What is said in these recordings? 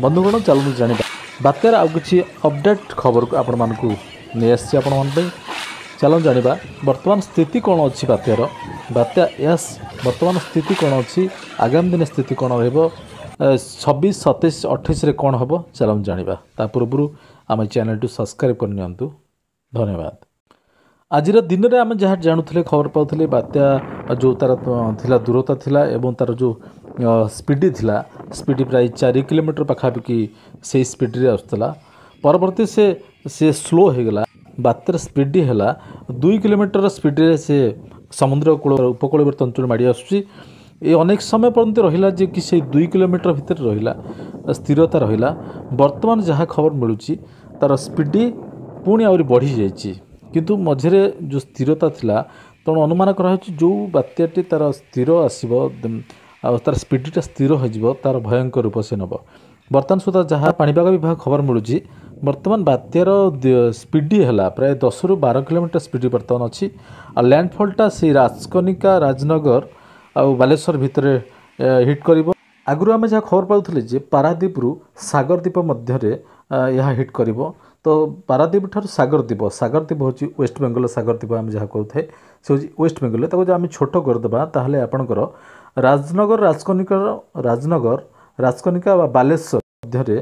ବନ୍ଧୁଗଣ ଚାଲନ୍ତୁ ଜାଣିବା ବାତ୍ୟାର ଆଉ କିଛି ଅପଡ଼େଟ୍ ଖବରକୁ ଆପଣମାନଙ୍କୁ ନେଇ ଆସିଛି ଆପଣମାନଙ୍କ ପାଇଁ ଚାଲନ୍ତୁ ଜାଣିବା ବର୍ତ୍ତମାନ ସ୍ଥିତି କ'ଣ ଅଛି ବାତ୍ୟାର ବାତ୍ୟା ଏହା ବର୍ତ୍ତମାନ ସ୍ଥିତି କ'ଣ ଅଛି ଆଗାମୀ ଦିନ ସ୍ଥିତି କ'ଣ ରହିବ ଛବିଶ ସତେଇଶ ଅଠେଇଶରେ କ'ଣ ହେବ ଚାଲନ୍ତୁ ଜାଣିବା ତା ପୂର୍ବରୁ ଆମ ଚ୍ୟାନେଲଟି ସବସ୍କ୍ରାଇବ୍ କରିନିଅନ୍ତୁ ଧନ୍ୟବାଦ ଆଜିର ଦିନରେ ଆମେ ଯାହା ଜାଣୁଥିଲେ ଖବର ପାଉଥିଲେ ବାତ୍ୟା ଯେଉଁ ତା'ର ଥିଲା ଦୂରତା ଥିଲା ଏବଂ ତା'ର ଯେଉଁ ସ୍ପିଡ଼ ଥିଲା ସ୍ପିଡ଼ି ପ୍ରାୟ ଚାରି କିଲୋମିଟର ପାଖାପାଖି ସେଇ ସ୍ପିଡ଼ରେ ଆସୁଥିଲା ପରବର୍ତ୍ତୀ ସେ ସେ ସ୍ଲୋ ହୋଇଗଲା ବାତ୍ୟାର ସ୍ପିଡ଼ ହେଲା ଦୁଇ କିଲୋମିଟର ସ୍ପିଡ଼ରେ ସେ ସମୁଦ୍ର କୂଳ ଉପକୂଳବର୍ତ୍ତୀ ଅଞ୍ଚଳ ମାଡ଼ି ଆସୁଛି ଏ ଅନେକ ସମୟ ପର୍ଯ୍ୟନ୍ତ ରହିଲା ଯେ କି ସେଇ ଦୁଇ କିଲୋମିଟର ଭିତରେ ରହିଲା ସ୍ଥିରତା ରହିଲା ବର୍ତ୍ତମାନ ଯାହା ଖବର ମିଳୁଛି ତା'ର ସ୍ପିଡ଼ ପୁଣି ଆହୁରି ବଢ଼ିଯାଇଛି କିନ୍ତୁ ମଝିରେ ଯେଉଁ ସ୍ଥିରତା ଥିଲା ତେଣୁ ଅନୁମାନ କରାହେଉଛି ଯେଉଁ ବାତ୍ୟାଟି ତା'ର ସ୍ଥିର ଆସିବ ଆଉ ତାର ସ୍ପିଡ଼ଟା ସ୍ଥିର ହୋଇଯିବ ତାର ଭୟଙ୍କର ରୂପ ସେ ନେବ ବର୍ତ୍ତମାନ ସୁଦ୍ଧା ଯାହା ପାଣିପାଗ ବିଭାଗ ଖବର ମିଳୁଛି ବର୍ତ୍ତମାନ ବାତ୍ୟାର ସ୍ପିଡ଼ି ହେଲା ପ୍ରାୟ ଦଶରୁ ବାର କିଲୋମିଟର ସ୍ପିଡ଼ି ବର୍ତ୍ତମାନ ଅଛି ଆଉ ଲ୍ୟାଣ୍ଡଫଲ୍ଟା ସେଇ ରାଜକନିକା ରାଜନଗର ଆଉ ବାଲେଶ୍ୱର ଭିତରେ ହିଟ୍ କରିବ ଆଗରୁ ଆମେ ଯାହା ଖବର ପାଉଥିଲେ ଯେ ପାରାଦ୍ୱୀପରୁ ସାଗରଦ୍ୱୀପ ମଧ୍ୟରେ ଏହା ହିଟ୍ କରିବ ତ ପାରାଦ୍ୱୀପ ଠାରୁ ସାଗର ଦ୍ୱୀପ ସାଗର ଦ୍ୱୀପ ହେଉଛି ୱେଷ୍ଟବେଙ୍ଗଲ ସାଗର ଦ୍ୱୀପ ଆମେ ଯାହା କହୁଥାଏ ସେ ହେଉଛି ୱେଷ୍ଟବେଙ୍ଗଲ ତାକୁ ଯଦି ଆମେ ଛୋଟ କରିଦେବା ତାହେଲେ ଆପଣଙ୍କର ରାଜନଗର ରାଜକନିକାର ରାଜନଗର ରାଜକନିକା ବା ବାଲେଶ୍ୱର ମଧ୍ୟରେ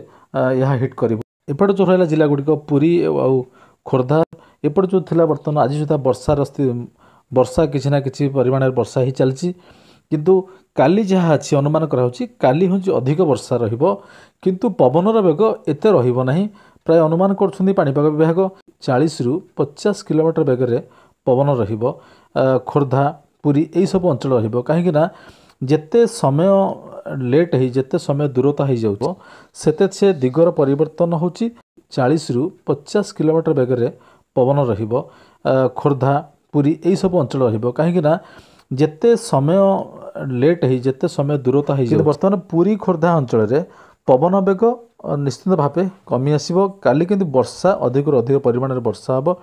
ଏହା ହିଟ୍ କରିବ ଏପଟେ ଯେଉଁ ରହିଲା ଜିଲ୍ଲାଗୁଡ଼ିକ ପୁରୀ ଆଉ ଖୋର୍ଦ୍ଧା ଏପଟେ ଯେଉଁ ଥିଲା ବର୍ତ୍ତମାନ ଆଜି ସୁଦ୍ଧା ବର୍ଷାର ବର୍ଷା କିଛି ନା କିଛି ପରିମାଣରେ ବର୍ଷା ହେଇ ଚାଲିଛି କିନ୍ତୁ କାଲି ଯାହା ଅଛି ଅନୁମାନ କରାହେଉଛି କାଲି ହେଉଛି ଅଧିକ ବର୍ଷା ରହିବ କିନ୍ତୁ ପବନର ବେଗ ଏତେ ରହିବ ନାହିଁ ପ୍ରାୟ ଅନୁମାନ କରୁଛନ୍ତି ପାଣିପାଗ ବିଭାଗ ଚାଳିଶରୁ ପଚାଶ କିଲୋମିଟର ବେଗରେ ପବନ ରହିବ ଖୋର୍ଦ୍ଧା ପୁରୀ ଏହିସବୁ ଅଞ୍ଚଳ ରହିବ କାହିଁକିନା ଯେତେ ସମୟ ଲେଟ୍ ହେଇ ଯେତେ ସମୟ ଦୂରତା ହୋଇଯାଉଥିବ ସେତେ ସେ ଦିଗର ପରିବର୍ତ୍ତନ ହେଉଛି ଚାଳିଶରୁ ପଚାଶ କିଲୋମିଟର ବେଗରେ ପବନ ରହିବ ଖୋର୍ଦ୍ଧା ପୁରୀ ଏହିସବୁ ଅଞ୍ଚଳ ରହିବ କାହିଁକିନା ଯେତେ ସମୟ ଲେଟ୍ ହେଇ ଯେତେ ସମୟ ଦୂରତା ହୋଇଯାଉ ବର୍ତ୍ତମାନ ପୁରୀ ଖୋର୍ଦ୍ଧା ଅଞ୍ଚଳରେ ପବନ ବେଗ ନିଶ୍ଚିନ୍ତ ଭାବେ କମି ଆସିବ କାଲି କିନ୍ତୁ ବର୍ଷା ଅଧିକରୁ ଅଧିକ ପରିମାଣରେ ବର୍ଷା ହେବ